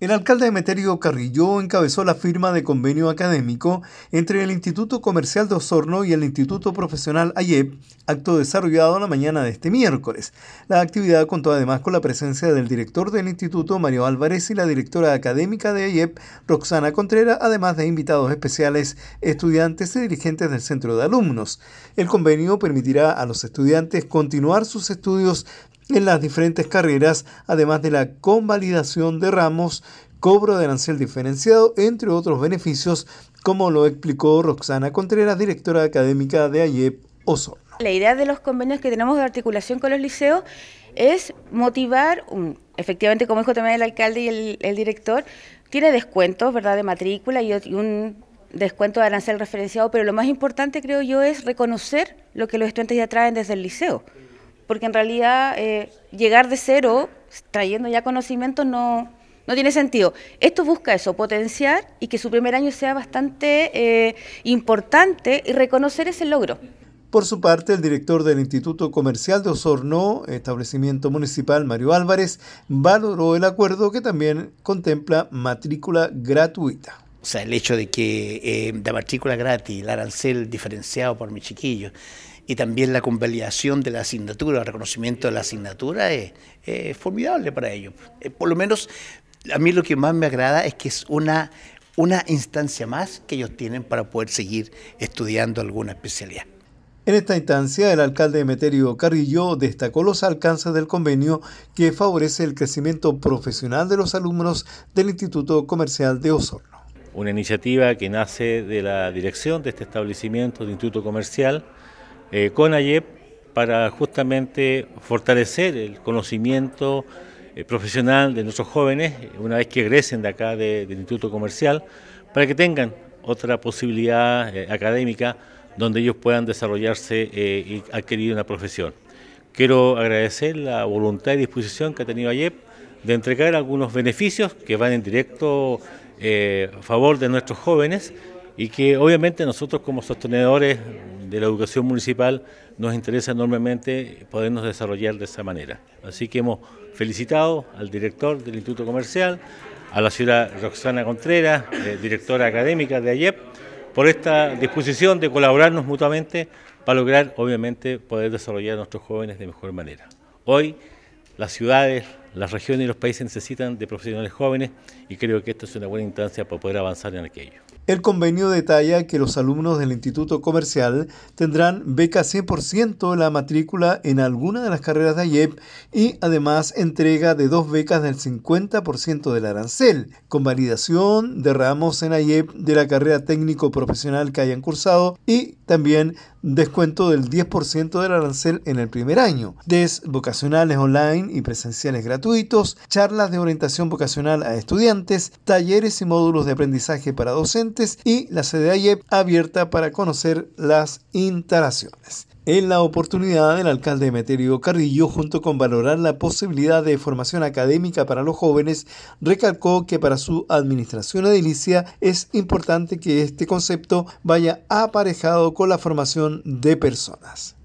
El alcalde Emeterio Carrillo encabezó la firma de convenio académico entre el Instituto Comercial de Osorno y el Instituto Profesional AYEP, acto desarrollado la mañana de este miércoles. La actividad contó además con la presencia del director del instituto, Mario Álvarez, y la directora académica de AYEP, Roxana contrera además de invitados especiales, estudiantes y dirigentes del centro de alumnos. El convenio permitirá a los estudiantes continuar sus estudios en las diferentes carreras, además de la convalidación de ramos, cobro de arancel diferenciado, entre otros beneficios, como lo explicó Roxana Contreras, directora académica de AIEP oso La idea de los convenios que tenemos de articulación con los liceos es motivar, efectivamente, como dijo también el alcalde y el, director, tiene descuentos, ¿verdad?, de matrícula y, y un descuento de arancel referenciado, pero lo más importante, creo yo, es reconocer lo que los estudiantes ya traen desde el liceo porque en realidad eh, llegar de cero, trayendo ya conocimientos, no, tiene sentido. Esto busca eso, potenciar y que su primer año sea bastante eh, importante y reconocer ese logro. Por su parte, el director del Instituto Comercial de Osorno, establecimiento municipal, Mario Álvarez, valoró el acuerdo que también contempla matrícula gratuita. O sea, el hecho de que la eh, matrícula gratis, el arancel diferenciado por mi chiquillo y también la convalidación de la asignatura, el reconocimiento de la asignatura es, eh, eh, formidable para ellos. Por lo menos a mí lo que más me agrada es que es una, una instancia más que ellos tienen para poder seguir estudiando alguna especialidad. En esta instancia, el alcalde Emeterio Carrillo destacó los alcances del convenio que favorece el crecimiento profesional de los alumnos del Instituto Comercial de Osorno una iniciativa que nace de la dirección de este establecimiento, de Instituto Comercial, eh, con AYEP, para justamente fortalecer el conocimiento eh, profesional de nuestros jóvenes, una vez que egresen de acá del Instituto Comercial, para que tengan otra posibilidad eh, académica donde ellos puedan desarrollarse y adquirir una profesión. Quiero agradecer la voluntad y disposición que ha tenido AYEP de entregar algunos beneficios que van en directo eh, a favor de nuestros jóvenes y que obviamente nosotros como sostenedores de la educación municipal nos interesa enormemente podernos desarrollar de esa manera. Así que hemos felicitado al director del Instituto Comercial, a la señora Roxana Contreras, eh, directora académica de AYEP, por esta disposición de colaborarnos mutuamente para lograr obviamente poder desarrollar a nuestros jóvenes de mejor manera. Hoy las ciudades, las regiones y los países necesitan de profesionales jóvenes y creo que esto es una buena instancia para poder avanzar en aquello. El convenio detalla que los alumnos del Instituto Comercial tendrán beca 100% de la matrícula en alguna de las carreras de AIEP y además entrega de dos becas del 50% del arancel, con validación de ramos en AIEP de la carrera técnico profesional que hayan cursado y también descuento del 10% del arancel en el primer año, des vocacionales online y presenciales gratuitos, charlas de orientación vocacional a estudiantes, talleres y módulos de aprendizaje para docentes y la IEP abierta para conocer las instalaciones. En la oportunidad, el alcalde Emeterio Carrillo, junto con valorar la posibilidad de formación académica para los jóvenes, recalcó que para su administración edilicia es importante que este concepto vaya aparejado con la formación de personas.